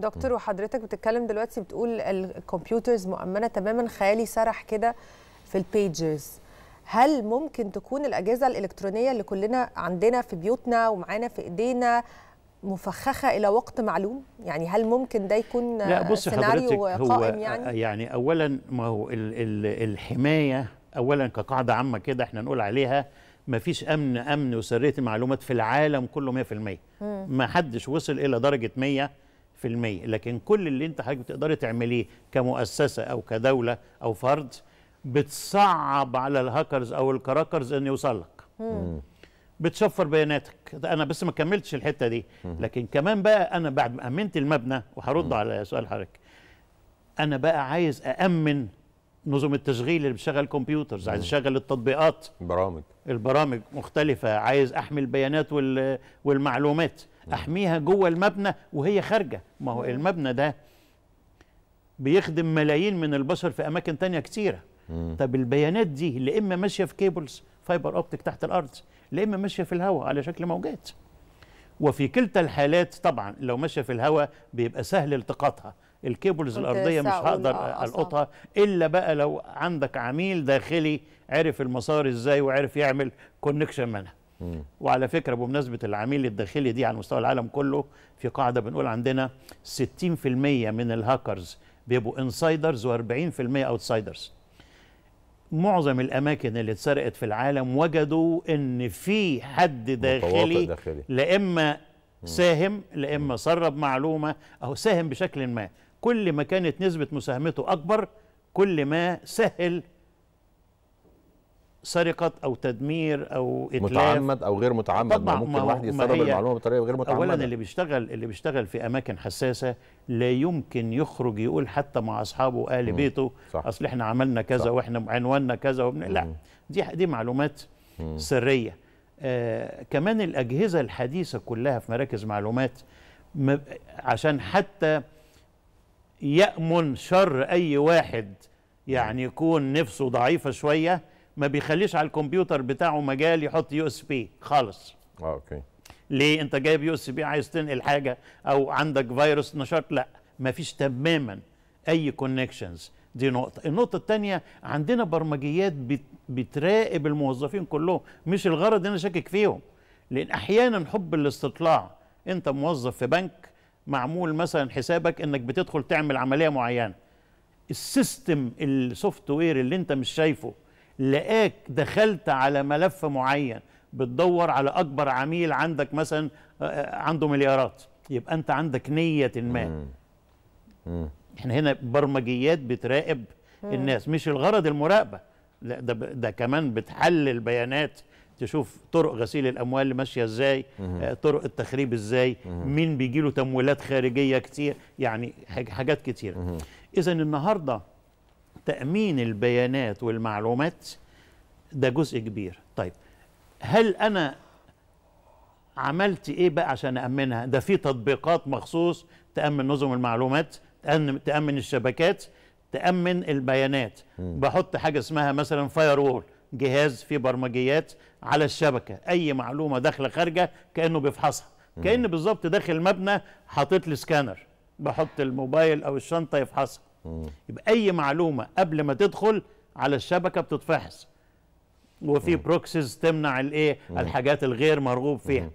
دكتور وحضرتك بتتكلم دلوقتي بتقول الكمبيوترز مؤمنه تماما خيالي سرح كده في البيجز هل ممكن تكون الاجهزه الالكترونيه اللي كلنا عندنا في بيوتنا ومعانا في ايدينا مفخخه الى وقت معلوم يعني هل ممكن ده يكون لا بص سيناريو قائم هو يعني يعني اولا ما هو ال ال الحمايه اولا كقاعده عامه كده احنا نقول عليها ما فيش امن امن وسريه المعلومات في العالم كله 100% ما حدش وصل الى درجه 100 في المية لكن كل اللي انت حضرتك بتقدري تعمليه كمؤسسه او كدوله او فرد بتصعب على الهاكرز او الكراكرز ان يوصل لك بتشفر بياناتك انا بس ما كملتش الحته دي لكن كمان بقى انا بعد ما امنت المبنى وهرد على سؤال حضرتك انا بقى عايز اامن نظم التشغيل اللي بتشغل كمبيوترز عايز اشغل التطبيقات البرامج البرامج مختلفه عايز احمي البيانات والمعلومات احميها جوه المبنى وهي خارجه ما هو المبنى ده بيخدم ملايين من البشر في اماكن تانية كتيره طب البيانات دي لا اما ماشيه في كيبلز فايبر اوبتيك تحت الارض لا اما ماشيه في الهواء على شكل موجات وفي كلتا الحالات طبعا لو ماشيه في الهواء بيبقى سهل التقاطها الكيبلز الارضيه مش هقدر آه، آه، القطها الا بقى لو عندك عميل داخلي عرف المسار ازاي وعرف يعمل كونكشن منها وعلى فكره بمناسبه العميل الداخلي دي على مستوى العالم كله في قاعده بنقول عندنا 60% من الهاكرز بيبقوا انسايدرز و40% اوتسايدرز معظم الاماكن اللي اتسرقت في العالم وجدوا ان في حد داخلي, لا اما ساهم لا اما سرب معلومه او ساهم بشكل ما كل ما كانت نسبة مساهمته أكبر كل ما سهل سرقة أو تدمير أو إتلاف متعمد أو غير متعمد طبعا ما ممكن واحد يسرب المعلومة بطريقة غير متعمدة أولا اللي بيشتغل اللي بيشتغل في أماكن حساسة لا يمكن يخرج يقول حتى مع أصحابه وأهل بيته صح. أصل إحنا عملنا كذا صح. وإحنا عنواننا كذا وبن... لا دي دي معلومات مم. سرية آه كمان الأجهزة الحديثة كلها في مراكز معلومات م... عشان حتى يأمن شر أي واحد يعني يكون نفسه ضعيفة شوية ما بيخليش على الكمبيوتر بتاعه مجال يحط يو اس بي خالص آه، اوكي ليه انت جايب يو اس بي عايز تنقل حاجه او عندك فيروس نشاط لا مفيش تماما اي كونكشنز دي نقطه النقطه الثانيه عندنا برمجيات بتراقب الموظفين كلهم مش الغرض انا شاكك فيهم لان احيانا حب الاستطلاع انت موظف في بنك معمول مثلا حسابك انك بتدخل تعمل عمليه معينه السيستم السوفت وير اللي انت مش شايفه لقاك دخلت على ملف معين بتدور على اكبر عميل عندك مثلا آه، آه، عنده مليارات يبقى انت عندك نيه ما احنا هنا برمجيات بتراقب الناس مش الغرض المراقبه لا ده ده كمان بتحلل بيانات تشوف طرق غسيل الاموال اللي ماشيه ازاي مم. آه، طرق التخريب ازاي مم. مين بيجي له تمويلات خارجيه كتير يعني حاجات كتير اذا النهارده تامين البيانات والمعلومات ده جزء كبير طيب هل انا عملت ايه بقى عشان امنها ده في تطبيقات مخصوص تامن نظم المعلومات تامن الشبكات تامن البيانات بحط حاجه اسمها مثلا فاير وول جهاز فيه برمجيات على الشبكه اي معلومه داخله خارجه كانه بيفحصها كان بالظبط داخل المبنى حاطط لي سكانر بحط الموبايل او الشنطه يفحصها يبقى اي معلومه قبل ما تدخل على الشبكه بتتفحص وفي بروكسيز تمنع الايه الحاجات الغير مرغوب فيها